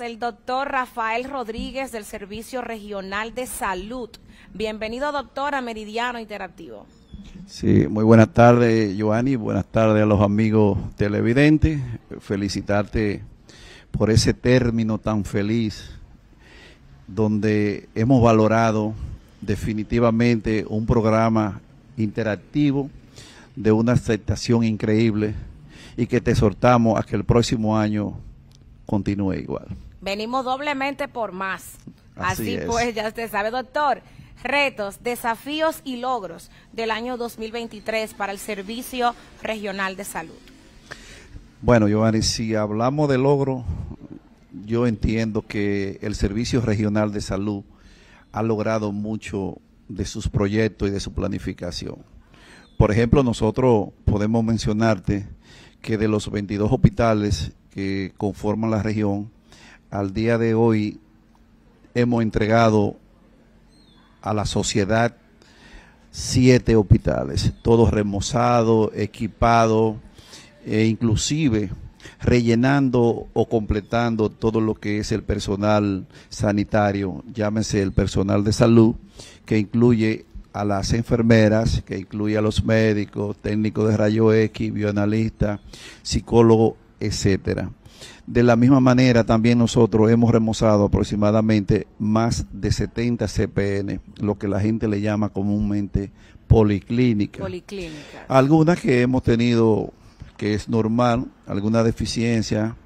el doctor Rafael Rodríguez del Servicio Regional de Salud. Bienvenido, doctor, a Meridiano Interactivo. Sí, muy buenas tardes, Joanny. Buenas tardes a los amigos televidentes. Felicitarte por ese término tan feliz donde hemos valorado definitivamente un programa interactivo de una aceptación increíble y que te exhortamos a que el próximo año continúe igual. Venimos doblemente por más. Así, pues, ya usted sabe, doctor. Retos, desafíos y logros del año 2023 para el Servicio Regional de Salud. Bueno, Giovanni, si hablamos de logro, yo entiendo que el Servicio Regional de Salud ha logrado mucho de sus proyectos y de su planificación. Por ejemplo, nosotros podemos mencionarte que de los 22 hospitales que conforman la región. Al día de hoy hemos entregado a la sociedad siete hospitales, todos remozados, equipados e inclusive rellenando o completando todo lo que es el personal sanitario, llámese el personal de salud, que incluye a las enfermeras, que incluye a los médicos, técnicos de rayo X, bioanalistas, psicólogos etcétera. De la misma manera, también nosotros hemos remozado aproximadamente más de 70 CPN, lo que la gente le llama comúnmente policlínica. Policlínica. Algunas que hemos tenido, que es normal, alguna deficiencia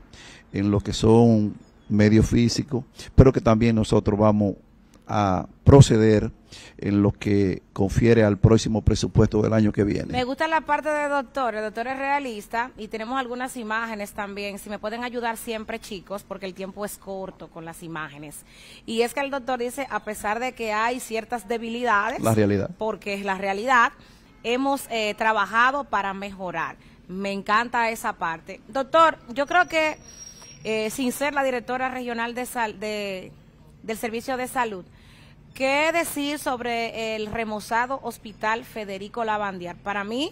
en lo que son medios físicos, pero que también nosotros vamos a proceder en lo que confiere al próximo presupuesto del año que viene. Me gusta la parte de doctor, el doctor es realista y tenemos algunas imágenes también, si me pueden ayudar siempre chicos, porque el tiempo es corto con las imágenes. Y es que el doctor dice, a pesar de que hay ciertas debilidades, la realidad. porque es la realidad, hemos eh, trabajado para mejorar. Me encanta esa parte. Doctor, yo creo que eh, sin ser la directora regional de, de del Servicio de Salud, ¿Qué decir sobre el remozado Hospital Federico Lavandiar? Para mí,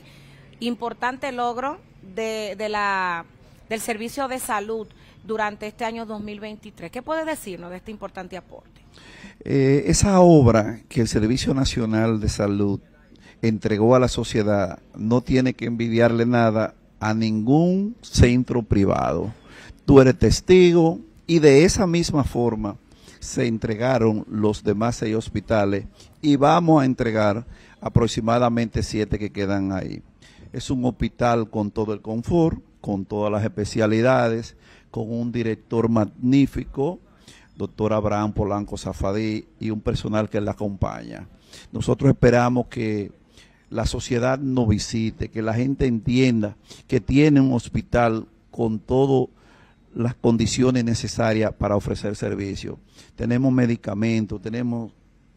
importante logro de, la, del servicio de salud durante este año 2023. ¿Qué puede decirnos de este importante aporte? Eh, esa obra que el Servicio Nacional de Salud entregó a la sociedad no tiene que envidiarle nada a ningún centro privado. Tú eres testigo y de esa misma forma se entregaron los demás seis hospitales y vamos a entregar aproximadamente siete que quedan ahí. Es un hospital con todo el confort, con todas las especialidades, con un director magnífico, doctor Abraham Polanco Zafadí, y un personal que la acompaña. Nosotros esperamos que la sociedad nos visite, que la gente entienda que tiene un hospital con todo las condiciones necesarias para ofrecer servicio. Tenemos medicamentos, tenemos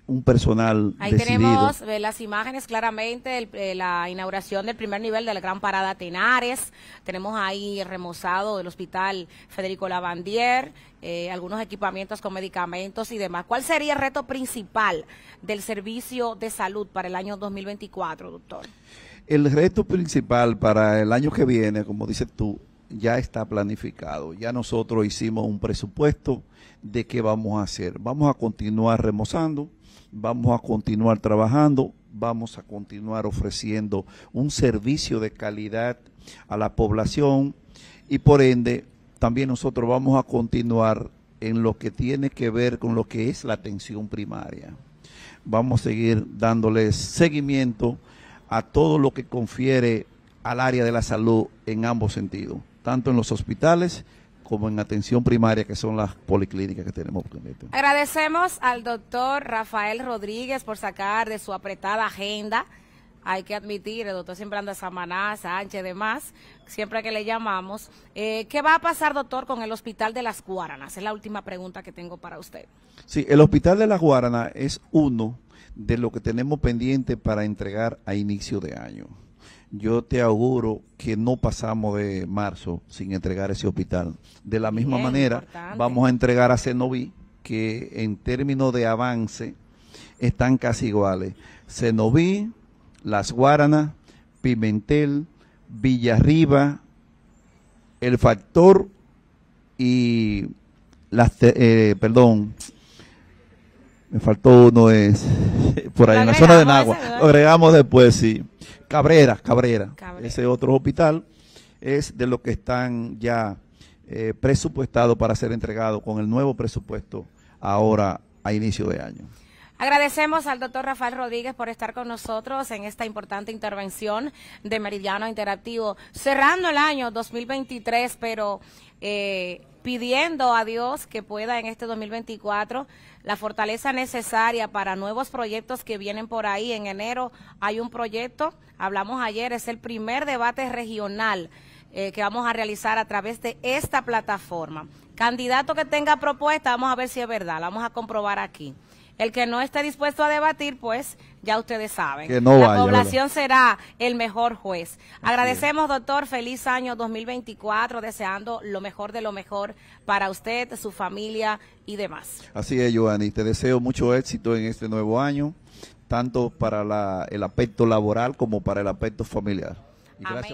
un personal Ahí tenemos las imágenes claramente eh, la inauguración del primer nivel de la gran parada Tenares. Tenemos ahí el remozado del hospital Federico Lavandier, eh, algunos equipamientos con medicamentos y demás. ¿Cuál sería el reto principal del servicio de salud para el año 2024, doctor? El reto principal para el año que viene, como dices tú, ya está planificado. Ya nosotros hicimos un presupuesto de qué vamos a hacer. Vamos a continuar remozando, vamos a continuar trabajando, vamos a continuar ofreciendo un servicio de calidad a la población y por ende también nosotros vamos a continuar en lo que tiene que ver con lo que es la atención primaria. Vamos a seguir dándoles seguimiento a todo lo que confiere al área de la salud en ambos sentidos tanto en los hospitales como en atención primaria, que son las policlínicas que tenemos. Agradecemos al doctor Rafael Rodríguez por sacar de su apretada agenda. Hay que admitir, el doctor siempre anda a Samaná, Sánchez, demás, siempre que le llamamos. Eh, ¿Qué va a pasar, doctor, con el Hospital de las Guaranas? Es la última pregunta que tengo para usted. Sí, el Hospital de las Guaranas es uno de lo que tenemos pendiente para entregar a inicio de año yo te auguro que no pasamos de marzo sin entregar ese hospital. De la misma manera, vamos a entregar a Cenoví, que en términos de avance están casi iguales. Cenoví, Las Guaranas, Pimentel, Villarriba, El Factor y las, eh, perdón, me faltó uno es por ahí, en la zona de Nagua. agregamos después, sí. Cabrera, Cabrera, Ese otro hospital es de lo que están ya presupuestados eh, presupuestado para ser entregados con el nuevo presupuesto ahora a inicio de año. Agradecemos al doctor Rafael Rodríguez por estar con nosotros en esta importante intervención de Meridiano Interactivo, cerrando el año 2023, pero eh, pidiendo a Dios que pueda en este 2024 la fortaleza necesaria para nuevos proyectos que vienen por ahí. En enero hay un proyecto, hablamos ayer, es el primer debate regional eh, que vamos a realizar a través de esta plataforma. Candidato que tenga propuesta, vamos a ver si es verdad, la vamos a comprobar aquí. El que no esté dispuesto a debatir, pues ya ustedes saben. Que no la población será el mejor juez. Agradecemos, doctor, feliz año 2024, deseando lo mejor de lo mejor para usted, su familia y demás. Así es, Joanny. Te deseo mucho éxito en este nuevo año, tanto para el aspecto laboral como para el aspecto familiar. Y Gracias.